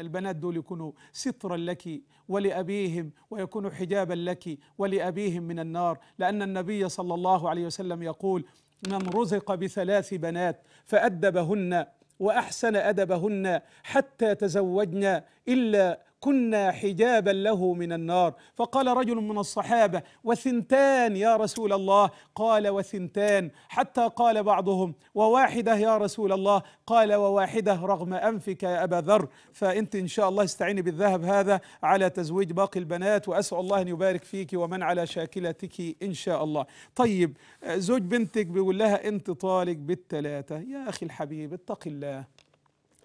البنات دول يكونوا سترا لك ولأبيهم ويكونوا حجابا لك ولأبيهم من النار لأن النبي صلى الله عليه وسلم يقول من رزق بثلاث بنات فأدبهن واحسن ادبهن حتى تزوجن الا كنا حجابا له من النار فقال رجل من الصحابة وثنتان يا رسول الله قال وثنتان حتى قال بعضهم وواحدة يا رسول الله قال وواحدة رغم أنفك يا أبا ذر فأنت إن شاء الله استعيني بالذهب هذا على تزويج باقي البنات وأسأل الله أن يبارك فيك ومن على شاكلتك إن شاء الله طيب زوج بنتك بيقول لها أنت طالق بالثلاثة يا أخي الحبيب اتق الله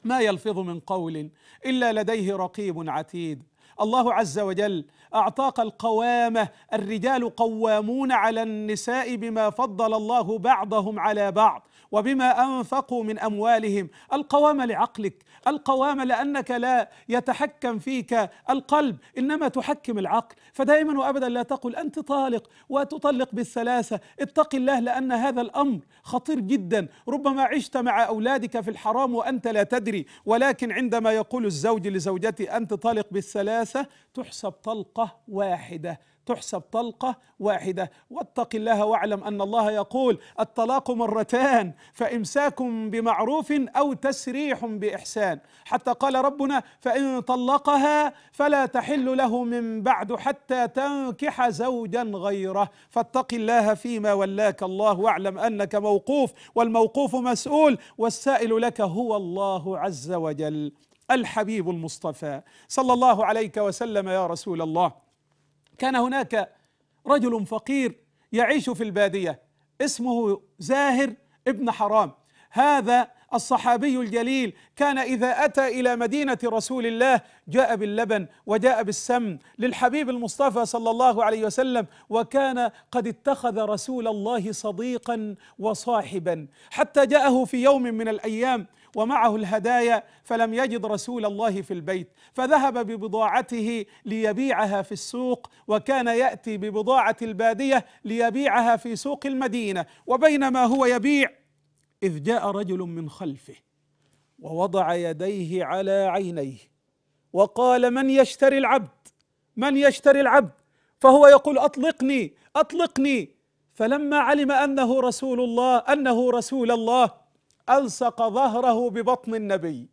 ما يلفظ من قول الا لديه رقيب عتيد الله عز وجل اعطاك القوامه الرجال قوامون على النساء بما فضل الله بعضهم على بعض وبما انفقوا من اموالهم القوامه لعقلك القوام لأنك لا يتحكم فيك القلب إنما تحكم العقل فدائما وأبدا لا تقل أنت طالق وتطلق بالسلاسة اتق الله لأن هذا الأمر خطير جدا ربما عشت مع أولادك في الحرام وأنت لا تدري ولكن عندما يقول الزوج لزوجته أنت طالق بالسلاسة تحسب طلقة واحدة تحسب طلقة واحدة واتق الله واعلم أن الله يقول الطلاق مرتان فإمساك بمعروف أو تسريح بإحسان حتى قال ربنا فإن طلقها فلا تحل له من بعد حتى تنكح زوجا غيره فاتق الله فيما ولاك الله واعلم أنك موقوف والموقوف مسؤول والسائل لك هو الله عز وجل الحبيب المصطفى صلى الله عليك وسلم يا رسول الله كان هناك رجل فقير يعيش في الباديه اسمه زاهر ابن حرام هذا الصحابي الجليل كان اذا اتى الى مدينه رسول الله جاء باللبن وجاء بالسمن للحبيب المصطفى صلى الله عليه وسلم وكان قد اتخذ رسول الله صديقا وصاحبا حتى جاءه في يوم من الايام ومعه الهدايا فلم يجد رسول الله في البيت فذهب ببضاعته ليبيعها في السوق وكان ياتي ببضاعه الباديه ليبيعها في سوق المدينه وبينما هو يبيع اذ جاء رجل من خلفه ووضع يديه على عينيه وقال من يشتري العبد من يشتري العبد فهو يقول اطلقني اطلقني فلما علم انه رسول الله انه رسول الله ألصق ظهره ببطن النبي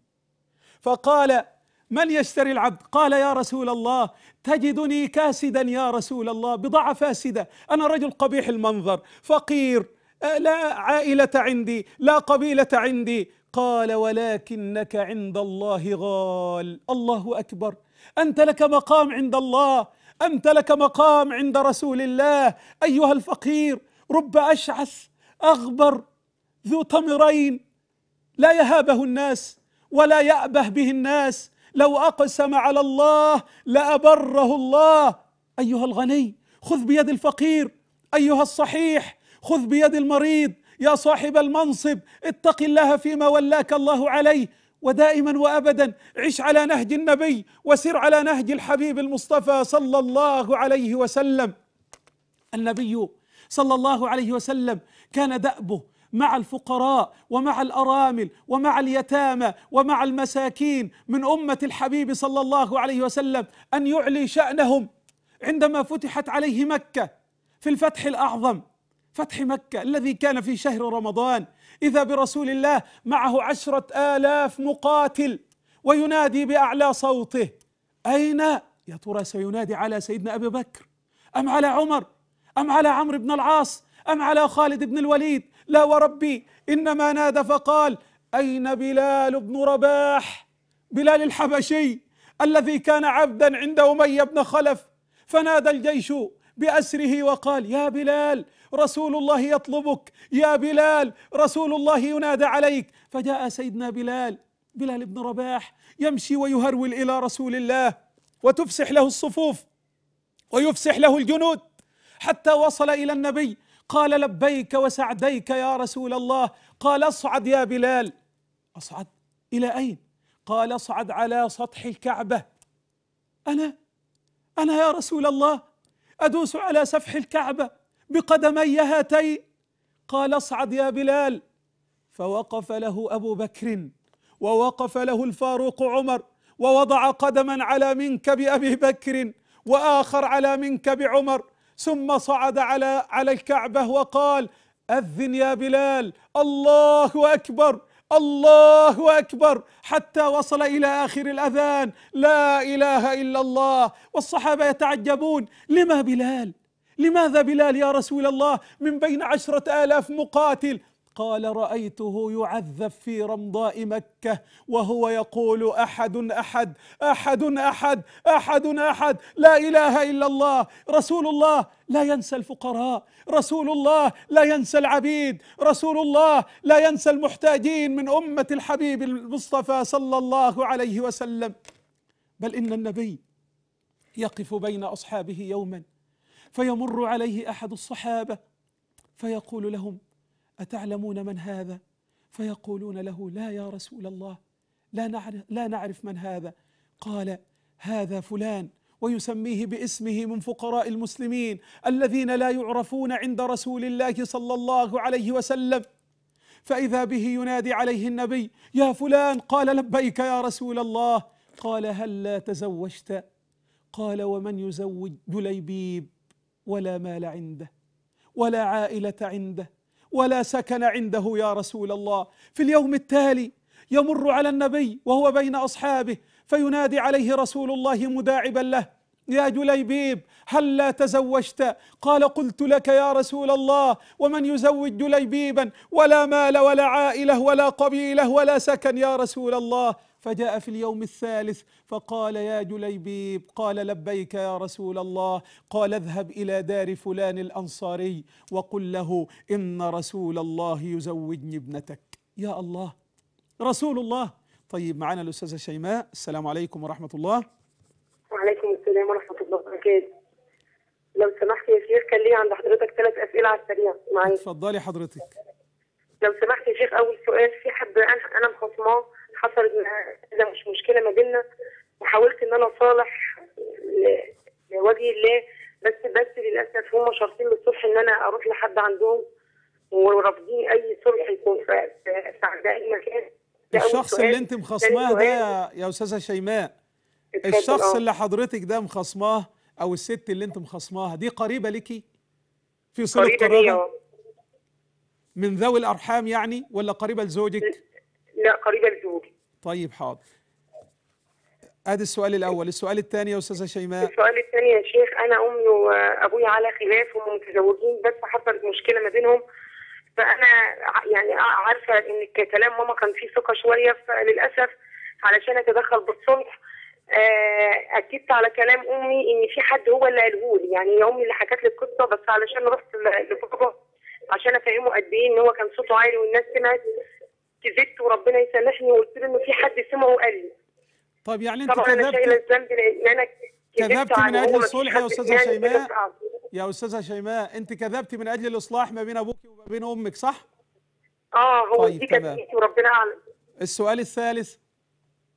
فقال من يشتري العبد قال يا رسول الله تجدني كاسدا يا رسول الله بضاعة فاسدة أنا رجل قبيح المنظر فقير أه، لا عائلة عندي لا قبيلة عندي قال ولكنك عند الله غال الله أكبر أنت لك مقام عند الله أنت لك مقام عند رسول الله أيها الفقير رب أشعث أغبر ذو طمرين لا يهابه الناس ولا يأبه به الناس لو أقسم على الله لأبره الله أيها الغني خذ بيد الفقير أيها الصحيح خذ بيد المريض يا صاحب المنصب اتق الله فيما ولاك الله عليه ودائما وابدا عش على نهج النبي وسر على نهج الحبيب المصطفى صلى الله عليه وسلم النبي صلى الله عليه وسلم كان دأبه مع الفقراء ومع الارامل ومع اليتامى ومع المساكين من امه الحبيب صلى الله عليه وسلم ان يعلي شانهم عندما فتحت عليه مكه في الفتح الاعظم فتح مكه الذي كان في شهر رمضان اذا برسول الله معه عشره الاف مقاتل وينادي باعلى صوته اين يا ترى سينادي على سيدنا ابي بكر ام على عمر ام على عمرو بن العاص ام على خالد بن الوليد لا وربي إنما نادى فقال أين بلال بن رباح بلال الحبشي الذي كان عبدا عند أمية بن خلف فنادى الجيش بأسره وقال يا بلال رسول الله يطلبك يا بلال رسول الله ينادى عليك فجاء سيدنا بلال بلال بن رباح يمشي ويهرول إلى رسول الله وتفسح له الصفوف ويفسح له الجنود حتى وصل إلى النبي قال لبيك وسعديك يا رسول الله قال اصعد يا بلال اصعد الى اين قال اصعد على سطح الكعبه انا انا يا رسول الله ادوس على سفح الكعبه بقدمي هاتين قال اصعد يا بلال فوقف له ابو بكر ووقف له الفاروق عمر ووضع قدما على منكب ابي بكر واخر على منكب عمر ثم صعد على على الكعبة وقال أذن يا بلال الله أكبر الله أكبر حتى وصل إلى آخر الأذان لا إله إلا الله والصحابة يتعجبون لما بلال لماذا بلال يا رسول الله من بين عشرة آلاف مقاتل قال رأيته يعذب في رمضاء مكة وهو يقول أحد أحد أحد أحد أحد أحد لا إله إلا الله رسول الله لا ينسى الفقراء رسول الله لا ينسى العبيد رسول الله لا ينسى المحتاجين من أمة الحبيب المصطفى صلى الله عليه وسلم بل إن النبي يقف بين أصحابه يوما فيمر عليه أحد الصحابة فيقول لهم أتعلمون من هذا؟ فيقولون له لا يا رسول الله لا نعرف, لا نعرف من هذا قال هذا فلان ويسميه باسمه من فقراء المسلمين الذين لا يعرفون عند رسول الله صلى الله عليه وسلم فإذا به ينادي عليه النبي يا فلان قال لبيك يا رسول الله قال هل لا تزوجت قال ومن يزوج جليبيب ولا مال عنده ولا عائلة عنده ولا سكن عنده يا رسول الله في اليوم التالي يمر على النبي وهو بين اصحابه فينادي عليه رسول الله مداعبا له يا جليبيب هل لا تزوجت قال قلت لك يا رسول الله ومن يزوج جليبيبا ولا مال ولا عائله ولا قبيله ولا سكن يا رسول الله فجاء في اليوم الثالث فقال يا جليبيب قال لبيك يا رسول الله قال اذهب إلى دار فلان الأنصاري وقل له إن رسول الله يزوجني ابنتك يا الله رسول الله طيب معنا الأستاذة شيماء السلام عليكم ورحمة الله وعليكم السلام ورحمة الله وبركاته لو سمحت يا شيخ كان لي عند حضرتك ثلاث أسئلة على السريع معايا اتفضلي حضرتك لو سمحت يا شيخ أول سؤال في حد أنا مخصماه حصلت كذا مش مشكله ما بيننا وحاولت ان انا اصالح لوجه الله بس بس للاسف هم شرطين للصبح ان انا اروح لحد عندهم ورافضين اي صلح يكون في عند اي مكان الشخص اللي انت مخصماه ده يا استاذه شيماء الشخص آه. اللي حضرتك ده مخصماه او الست اللي انت مخصماها دي قريبه ليكي في صله قرابه آه. من ذوي الارحام يعني ولا قريبه لزوجك لا قريبه لزوجي طيب حاضر ادي السؤال الاول السؤال الثاني يا استاذه شيماء السؤال الثاني يا شيخ انا امي وابويا على خلاف ومتزوجين بس حصلت مشكله ما بينهم فانا يعني عارفه ان كلام ماما كان فيه ثقه شويه فللاسف علشان اتدخل بالصلح آه، اكدت على كلام امي ان في حد هو اللي قاله لي يعني هي امي اللي حكت لي القصه بس علشان رحت لبابا عشان افهمه قد ايه ان هو كان صوته عالي والناس سمعت كذبت وربنا يسامحني وقلت له انه في حد سمعه وقال لي طب يعني انت طبعا انا الذنب لان انا كذبت من اجل الصلح يا استاذه شيماء يا استاذه شيماء انت كذبت من اجل الاصلاح ما بين ابوك وما بين امك صح؟ اه هو طيب دي كذبتي وربنا اعلم السؤال الثالث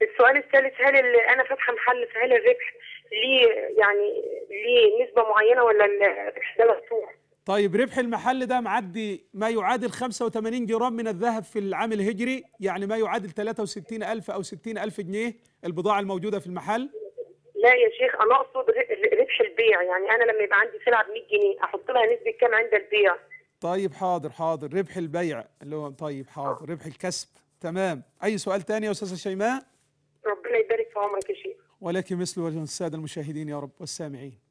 السؤال الثالث هل انا فاتحه محل فهل الربح ليه يعني ليه نسبه معينه ولا الربح ده مفتوح؟ طيب ربح المحل ده معدي ما يعادل 85 جرام من الذهب في العام الهجري يعني ما يعادل 63 ألف أو 60 ألف جنيه البضاعة الموجودة في المحل لا يا شيخ أنا أقصد ربح البيع يعني أنا لما يبقى عندي سلعة ب 100 جنيه أحط لها نسبة كام عند البيع طيب حاضر حاضر ربح البيع اللي هو طيب حاضر ربح الكسب تمام أي سؤال تاني يا أستاذة شيماء ربنا يبارك في عمرك يا شيخ ولك مثل وجه السادة المشاهدين يا رب والسامعين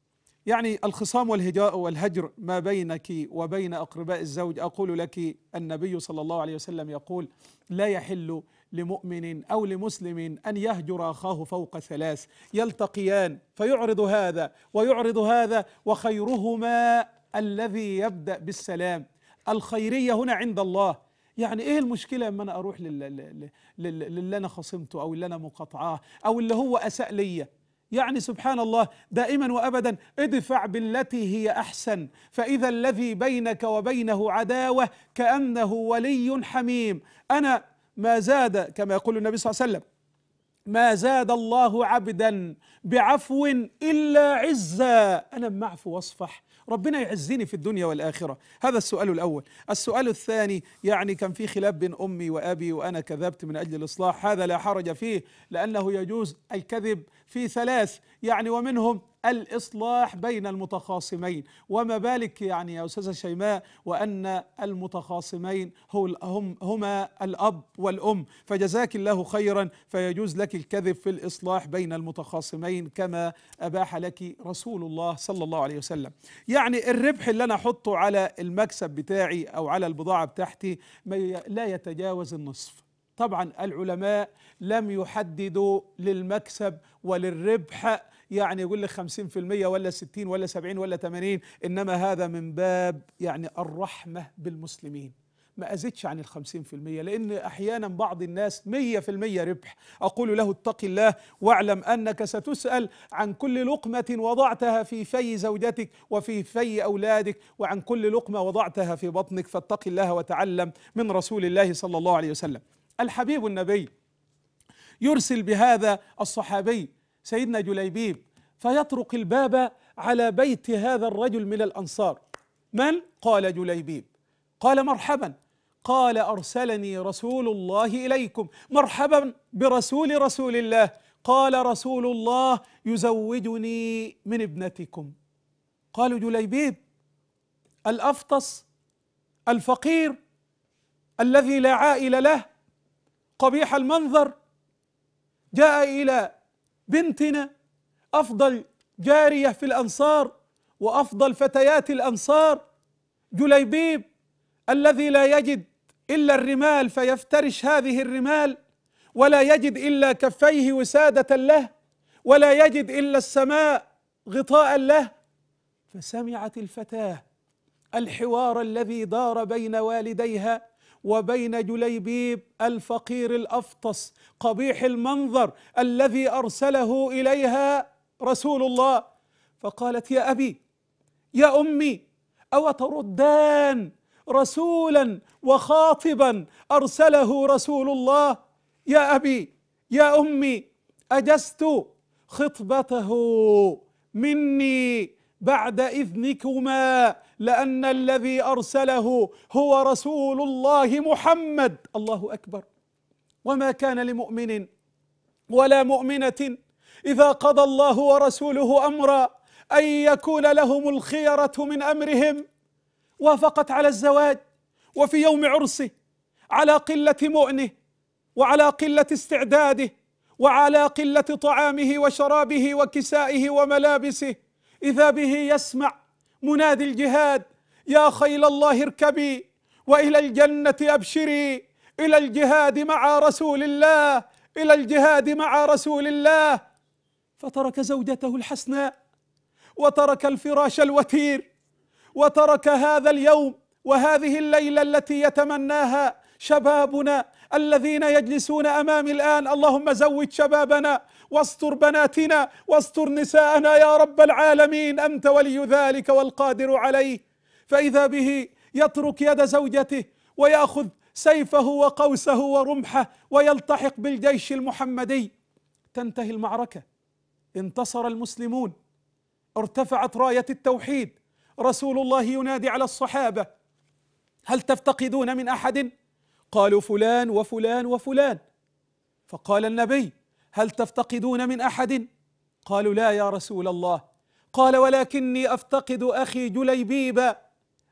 يعني الخصام والهجاء والهجر ما بينك وبين أقرباء الزوج أقول لك النبي صلى الله عليه وسلم يقول لا يحل لمؤمن أو لمسلم أن يهجر أخاه فوق ثلاث يلتقيان فيعرض هذا ويعرض هذا وخيرهما الذي يبدأ بالسلام الخيرية هنا عند الله يعني ايه المشكله اما انا اروح للي انا خصمته او اللي انا مقاطعاه او اللي هو اساء ليا يعني سبحان الله دائما وابدا ادفع بالتي هي احسن فاذا الذي بينك وبينه عداوه كانه ولي حميم انا ما زاد كما يقول النبي صلى الله عليه وسلم ما زاد الله عبدا بعفو الا عزا انا معفو واصفح ربنا يعزني في الدنيا والآخرة هذا السؤال الأول السؤال الثاني يعني كان في خلاف بين أمي وأبي وأنا كذبت من أجل الإصلاح هذا لا حرج فيه لأنه يجوز الكذب في ثلاث يعني ومنهم الإصلاح بين المتخاصمين وما بالك يعني يا أستاذة شيماء وأن المتخاصمين هم هما الأب والأم فجزاك الله خيرا فيجوز لك الكذب في الإصلاح بين المتخاصمين كما أباح لك رسول الله صلى الله عليه وسلم يعني الربح اللي أنا أحطه على المكسب بتاعي أو على البضاعة بتاعتي لا يتجاوز النصف طبعا العلماء لم يحددوا للمكسب وللربح يعني يقول لك 50% ولا 60 ولا 70 ولا 80 انما هذا من باب يعني الرحمه بالمسلمين ما أزيدش عن الخمسين في المية لأن أحيانا بعض الناس مية في المية ربح أقول له اتق الله واعلم أنك ستسأل عن كل لقمة وضعتها في في زوجتك وفي في أولادك وعن كل لقمة وضعتها في بطنك فاتق الله وتعلم من رسول الله صلى الله عليه وسلم الحبيب النبي يرسل بهذا الصحابي سيدنا جليبيب فيطرق الباب على بيت هذا الرجل من الأنصار من؟ قال جليبيب قال مرحبا قال أرسلني رسول الله إليكم مرحبا برسول رسول الله قال رسول الله يزوجني من ابنتكم قالوا جليبيب الأفطس الفقير الذي لا عائل له قبيح المنظر جاء إلى بنتنا افضل جاريه في الانصار وافضل فتيات الانصار جليبيب الذي لا يجد الا الرمال فيفترش هذه الرمال ولا يجد الا كفيه وساده له ولا يجد الا السماء غطاء له فسمعت الفتاه الحوار الذي دار بين والديها وبين جليبيب الفقير الافطس قبيح المنظر الذي ارسله اليها رسول الله فقالت يا ابي يا امي او تردان رسولا وخاطبا ارسله رسول الله يا ابي يا امي اجزت خطبته مني بعد إذنكما لأن الذي أرسله هو رسول الله محمد الله أكبر وما كان لمؤمن ولا مؤمنة إذا قضى الله ورسوله أمرا أن يكون لهم الخيرة من أمرهم وافقت على الزواج وفي يوم عرسه على قلة مؤنه وعلى قلة استعداده وعلى قلة طعامه وشرابه وكسائه وملابسه إذا به يسمع منادي الجهاد يا خيل الله اركبي وإلى الجنة أبشري إلى الجهاد مع رسول الله إلى الجهاد مع رسول الله فترك زوجته الحسناء وترك الفراش الوتير وترك هذا اليوم وهذه الليلة التي يتمناها شبابنا الذين يجلسون امامي الان اللهم زود شبابنا واستر بناتنا واستر نساءنا يا رب العالمين انت ولي ذلك والقادر عليه فاذا به يترك يد زوجته وياخذ سيفه وقوسه ورمحه ويلتحق بالجيش المحمدي تنتهي المعركه انتصر المسلمون ارتفعت رايه التوحيد رسول الله ينادي على الصحابه هل تفتقدون من احد قالوا فلان وفلان وفلان فقال النبي هل تفتقدون من احد قالوا لا يا رسول الله قال ولكني افتقد اخي جليبيبا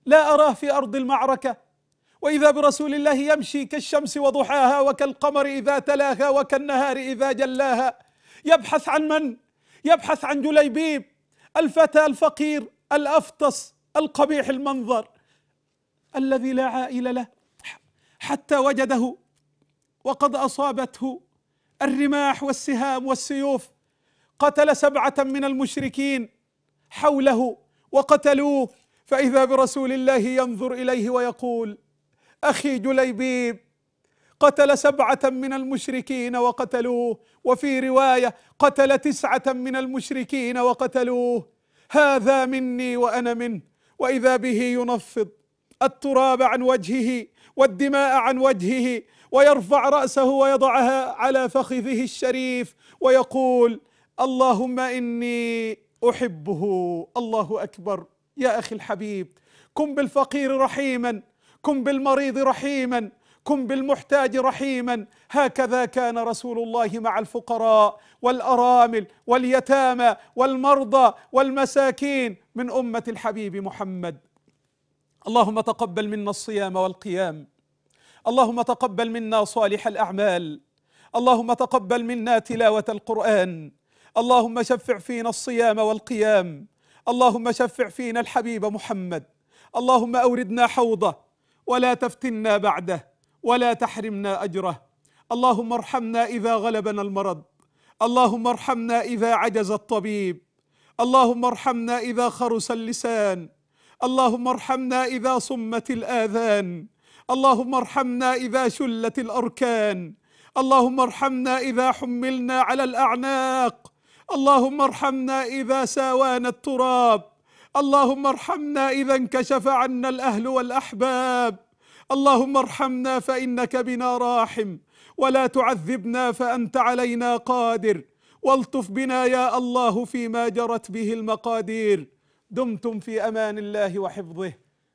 لا اراه في ارض المعركه واذا برسول الله يمشي كالشمس وضحاها وكالقمر اذا تلاها وكالنهار اذا جلاها يبحث عن من يبحث عن جليبيب الفتى الفقير الافطس القبيح المنظر الذي لا عائل له حتى وجده وقد اصابته الرماح والسهام والسيوف قتل سبعة من المشركين حوله وقتلوه فإذا برسول الله ينظر إليه ويقول أخي جليبيب قتل سبعة من المشركين وقتلوه وفي رواية قتل تسعة من المشركين وقتلوه هذا مني وأنا منه وإذا به ينفض التراب عن وجهه والدماء عن وجهه ويرفع رأسه ويضعها على فخذه الشريف ويقول اللهم إني أحبه الله أكبر يا أخي الحبيب كن بالفقير رحيما كن بالمريض رحيما كن بالمحتاج رحيما هكذا كان رسول الله مع الفقراء والارامل واليتامى والمرضى والمساكين من امه الحبيب محمد اللهم تقبل منا الصيام والقيام اللهم تقبل منا صالح الأعمال اللهم تقبل منا تلاوة القرآن اللهم شفع فينا الصيام والقيام اللهم شفع فينا الحبيب محمد اللهم أوردنا حوضه ولا تفتنا بعده ولا تحرمنا أجره اللهم ارحمنا إذا غلبنا المرض اللهم ارحمنا إذا عجز الطبيب اللهم ارحمنا إذا خرس اللسان اللهم ارحمنا إذا صمت الآذان اللهم ارحمنا إذا شلت الأركان اللهم ارحمنا إذا حملنا على الأعناق اللهم ارحمنا إذا ساوانا التراب اللهم ارحمنا إذا انكشف عنا الأهل والأحباب اللهم ارحمنا فإنك بنا راحم ولا تعذبنا فأنت علينا قادر والطف بنا يا الله فيما جرت به المقادير دمتم في أمان الله وحفظه